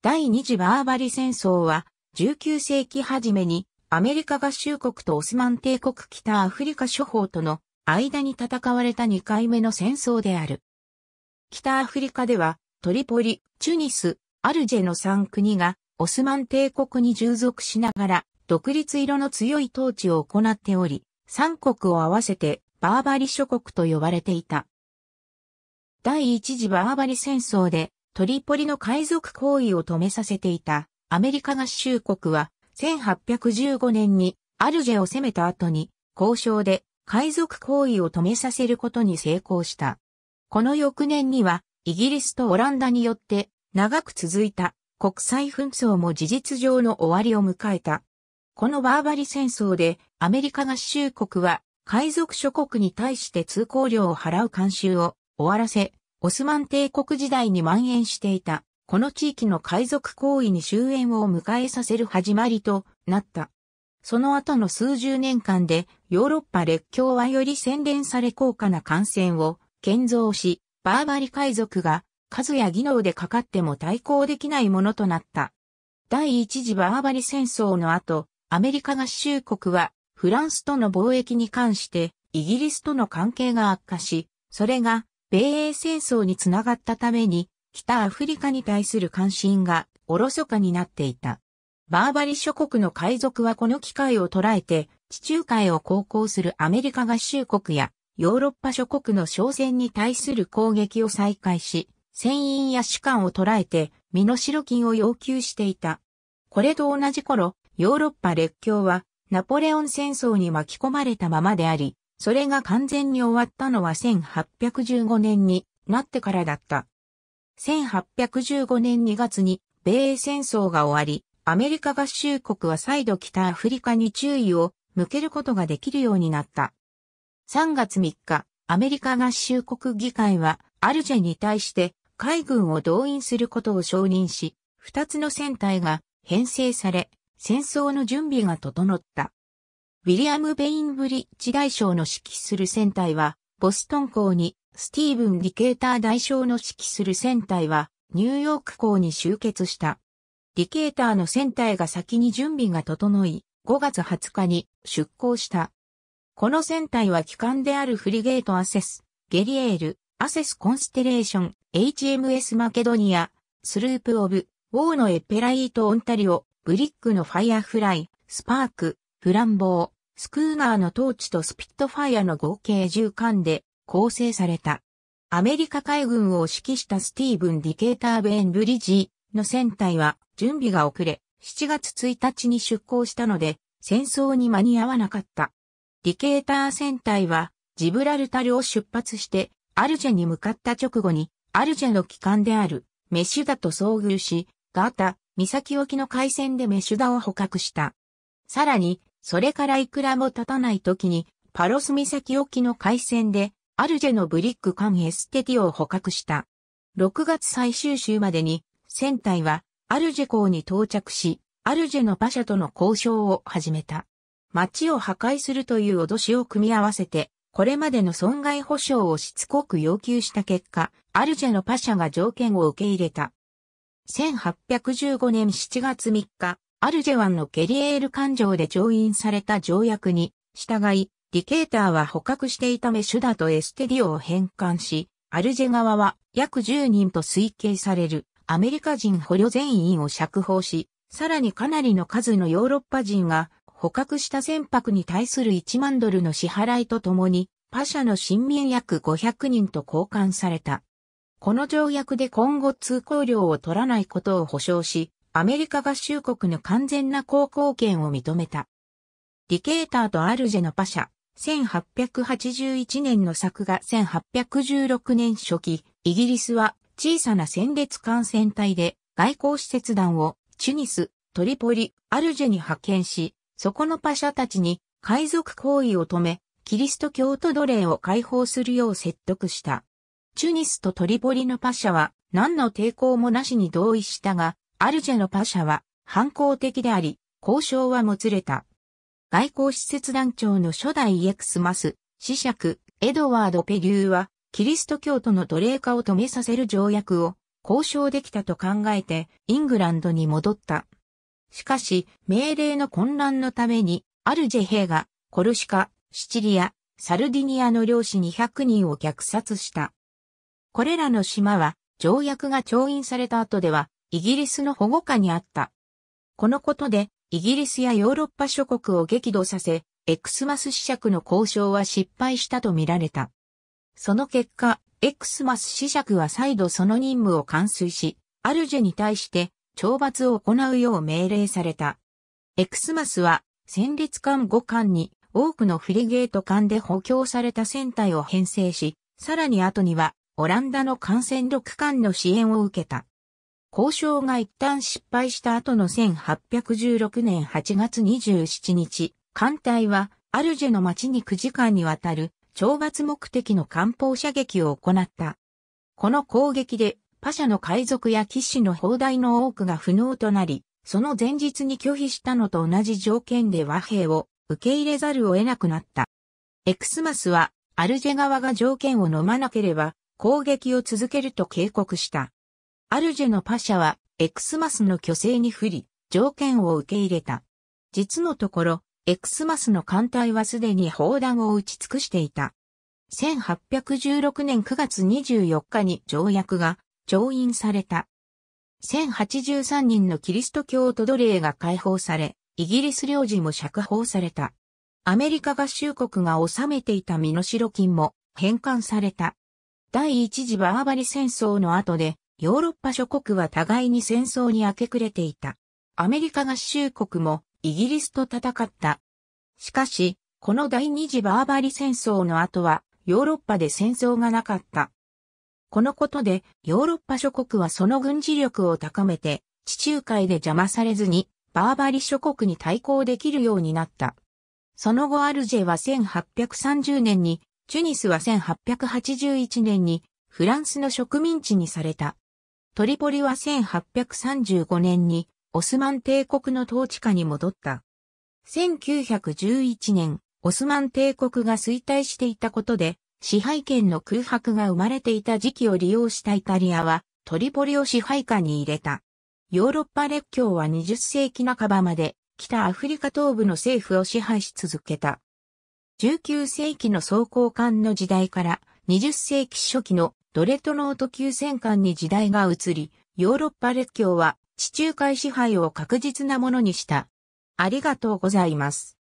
第二次バーバリ戦争は、19世紀初めに、アメリカ合衆国とオスマン帝国北アフリカ諸邦との間に戦われた2回目の戦争である。北アフリカでは、トリポリ、チュニス、アルジェの3国が、オスマン帝国に従属しながら、独立色の強い統治を行っており、3国を合わせて、バーバリ諸国と呼ばれていた。第一次バーバリ戦争で、トリポリの海賊行為を止めさせていたアメリカ合衆国は1815年にアルジェを攻めた後に交渉で海賊行為を止めさせることに成功した。この翌年にはイギリスとオランダによって長く続いた国際紛争も事実上の終わりを迎えた。このバーバリ戦争でアメリカ合衆国は海賊諸国に対して通行料を払う慣習を終わらせ、オスマン帝国時代に蔓延していた、この地域の海賊行為に終焉を迎えさせる始まりとなった。その後の数十年間でヨーロッパ列強はより洗練され高価な艦船を建造し、バーバリ海賊が数や技能でかかっても対抗できないものとなった。第一次バーバリ戦争の後、アメリカ合衆国はフランスとの貿易に関してイギリスとの関係が悪化し、それが米英戦争につながったために、北アフリカに対する関心がおろそかになっていた。バーバリ諸国の海賊はこの機会を捉えて、地中海を航行するアメリカ合衆国やヨーロッパ諸国の商船に対する攻撃を再開し、船員や士官を捕らえて、身代金を要求していた。これと同じ頃、ヨーロッパ列強はナポレオン戦争に巻き込まれたままであり、それが完全に終わったのは1815年になってからだった。1815年2月に米英戦争が終わり、アメリカ合衆国は再度北アフリカに注意を向けることができるようになった。3月3日、アメリカ合衆国議会はアルジェに対して海軍を動員することを承認し、2つの戦隊が編成され、戦争の準備が整った。ウィリアム・ベインブリッジ大将の指揮する船体は、ボストン港に、スティーブン・ディケーター大将の指揮する船体は、ニューヨーク港に集結した。ディケーターの船体が先に準備が整い、5月20日に出港した。この船体は機関であるフリゲートアセス、ゲリエール、アセスコンステレーション、HMS マケドニア、スループオブ、ウォーのエペライートオンタリオ、ブリックのファイアフライ、スパーク、フランボー、スクーナーのトーチとスピットファイアの合計10巻で構成された。アメリカ海軍を指揮したスティーブン・ディケーター・ベーンブリジーの船体は準備が遅れ、7月1日に出港したので戦争に間に合わなかった。ディケーター船体はジブラルタルを出発してアルジェに向かった直後にアルジェの機関であるメシュダと遭遇し、ガータ、岬沖の海戦でメシュダを捕獲した。さらに、それからいくらも経たない時に、パロス岬沖の海戦で、アルジェのブリック艦エステティを捕獲した。6月最終週までに、船体は、アルジェ港に到着し、アルジェのパシャとの交渉を始めた。町を破壊するという脅しを組み合わせて、これまでの損害保障をしつこく要求した結果、アルジェのパシャが条件を受け入れた。1815年7月3日、アルジェワンのゲリエール環状で調印された条約に、従い、ディケーターは捕獲していたメシュダとエステディオを返還し、アルジェ側は約10人と推計されるアメリカ人捕虜全員を釈放し、さらにかなりの数のヨーロッパ人が捕獲した船舶に対する1万ドルの支払いとともに、パシャの新民約500人と交換された。この条約で今後通行料を取らないことを保証し、アメリカ合衆国の完全な航行権を認めた。ディケーターとアルジェのパシャ、1881年の作画1816年初期、イギリスは小さな戦列艦船隊で外交施設団をチュニス、トリポリ、アルジェに派遣し、そこのパシャたちに海賊行為を止め、キリスト教徒奴隷を解放するよう説得した。チュニスとトリポリのパシャは何の抵抗もなしに同意したが、アルジェのパシャは反抗的であり、交渉はもつれた。外交施設団長の初代イエクスマス、司爵、エドワード・ペリューは、キリスト教徒の奴隷化を止めさせる条約を交渉できたと考えて、イングランドに戻った。しかし、命令の混乱のために、アルジェ兵が、コルシカ、シチリア、サルディニアの漁師200人を虐殺した。これらの島は、条約が調印された後では、イギリスの保護下にあった。このことで、イギリスやヨーロッパ諸国を激怒させ、エクスマス試釈の交渉は失敗したとみられた。その結果、エクスマス試釈は再度その任務を完遂し、アルジェに対して懲罰を行うよう命令された。エクスマスは戦列艦5艦に多くのフリゲート艦で補強された船体を編成し、さらに後にはオランダの艦船6艦の支援を受けた。交渉が一旦失敗した後の1816年8月27日、艦隊はアルジェの町に9時間にわたる懲罰目的の艦砲射撃を行った。この攻撃で、パシャの海賊や騎士の砲台の多くが不能となり、その前日に拒否したのと同じ条件で和平を受け入れざるを得なくなった。エクスマスは、アルジェ側が条件を飲まなければ、攻撃を続けると警告した。アルジェのパシャは、エクスマスの虚勢に不利、条件を受け入れた。実のところ、エクスマスの艦隊はすでに砲弾を打ち尽くしていた。1816年9月24日に条約が調印された。1083人のキリスト教徒奴隷が解放され、イギリス領事も釈放された。アメリカ合衆国が治めていた身代金も返還された。第一次バーバリ戦争の後でヨーロッパ諸国は互いに戦争に明け暮れていた。アメリカ合衆国もイギリスと戦った。しかし、この第二次バーバリ戦争の後はヨーロッパで戦争がなかった。このことでヨーロッパ諸国はその軍事力を高めて地中海で邪魔されずにバーバリ諸国に対抗できるようになった。その後アルジェは1830年に、チュニスは1881年にフランスの植民地にされた。トリポリは1835年にオスマン帝国の統治下に戻った。1911年、オスマン帝国が衰退していたことで、支配権の空白が生まれていた時期を利用したイタリアは、トリポリを支配下に入れた。ヨーロッパ列強は20世紀半ばまで、北アフリカ東部の政府を支配し続けた。19世紀の総交換の時代から、20世紀初期のドレトノート級戦艦に時代が移り、ヨーロッパ列強は地中海支配を確実なものにした。ありがとうございます。